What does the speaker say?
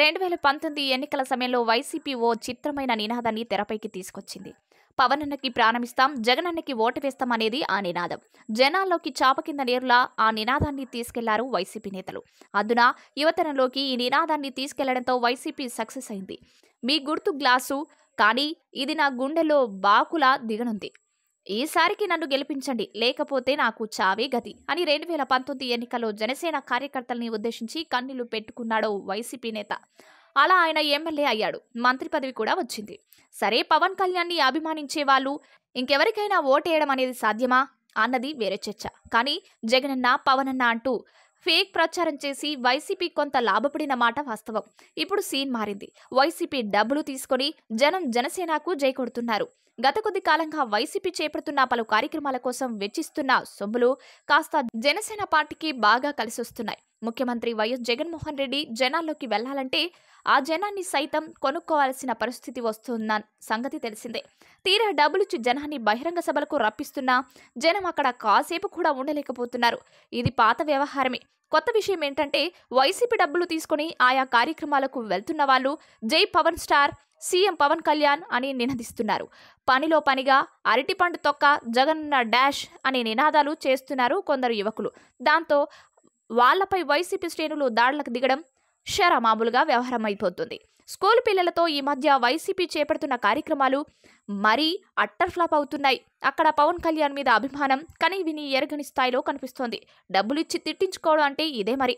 రెండు వేల పంతొమ్మిది ఎన్నికల సమయంలో వైసీపీ ఓ చిత్రమైన నినాదాన్ని తెరపైకి తీసుకొచ్చింది పవన్ అన్నకి ప్రారంభిస్తాం జగన్ అన్నకి ఓటు వేస్తాం అనేది ఆ నినాదం జనాల్లోకి చాప కింద నేరులా ఆ నినాదాన్ని తీసుకెళ్లారు వైసీపీ నేతలు అందున యువతరంలోకి ఈ నినాదాన్ని తీసుకెళ్లడంతో వైసీపీ సక్సెస్ అయింది మీ గుర్తు గ్లాసు కానీ ఇది నా గుండెలో బాకులా దిగనుంది ఈసారికి నన్ను గెలిపించండి లేకపోతే నాకు చావే గతి అని రెండు వేల పంతొమ్మిది ఎన్నికల్లో జనసేన కార్యకర్తల్ని ఉద్దేశించి కన్నీళ్లు పెట్టుకున్నాడు వైసీపీ నేత అలా ఆయన ఎమ్మెల్యే అయ్యాడు మంత్రి పదవి కూడా వచ్చింది సరే పవన్ కళ్యాణ్ని అభిమానించే వాళ్ళు ఇంకెవరికైనా ఓటేయడం అనేది సాధ్యమా అన్నది వేరే చర్చ కానీ జగనన్న పవనన్న అంటూ ఫేక్ ప్రచారం చేసి వైసీపీ కొంత లాభపడిన మాట వాస్తవం ఇప్పుడు సీన్ మారింది వైసీపీ డబ్బులు తీసుకొని జనం జనసేనకు జై కొడుతున్నారు గత కొద్ది కాలంగా వైసీపీ చేపడుతున్న పలు కార్యక్రమాల కోసం వెచ్చిస్తున్న సొమ్ములు కాస్త జనసేన పార్టీకి బాగా కలిసొస్తున్నాయి ముఖ్యమంత్రి వైఎస్ జగన్మోహన్ రెడ్డి జనాల్లోకి వెళ్లాలంటే ఆ జనాన్ని సైతం కొనుక్కోవాల్సిన పరిస్థితి వస్తున్న సంగతి తెలిసిందే తీరా డబ్బులిచ్చి జనాన్ని బహిరంగ సభలకు రప్పిస్తున్నా జనం అక్కడ కాసేపు కూడా ఉండలేకపోతున్నారు ఇది పాత వ్యవహారమే కొత్త విషయం ఏంటంటే వైసీపీ డబ్బులు తీసుకుని ఆయా కార్యక్రమాలకు వెళ్తున్న వాళ్ళు జై పవన్ స్టార్ సీఎం పవన్ కళ్యాణ్ అని నినదిస్తున్నారు పనిలో పనిగా అరటిపండు తొక్క జగన్న డాష్ అనే నినాదాలు చేస్తున్నారు కొందరు యువకులు దాంతో వాళ్లపై వైసీపీ శ్రేణులు దాడులకు దిగడం షరామామూలుగా వ్యవహారం అయిపోతుంది స్కూల్ పిల్లలతో ఈ మధ్య వైసీపీ చేపడుతున్న కార్యక్రమాలు మరీ అట్టర్ అవుతున్నాయి అక్కడ పవన్ కళ్యాణ్ మీద అభిమానం కనీ విని ఎరగని స్థాయిలో కనిపిస్తోంది డబ్బులిచ్చి తిట్టించుకోవడం అంటే ఇదే మరి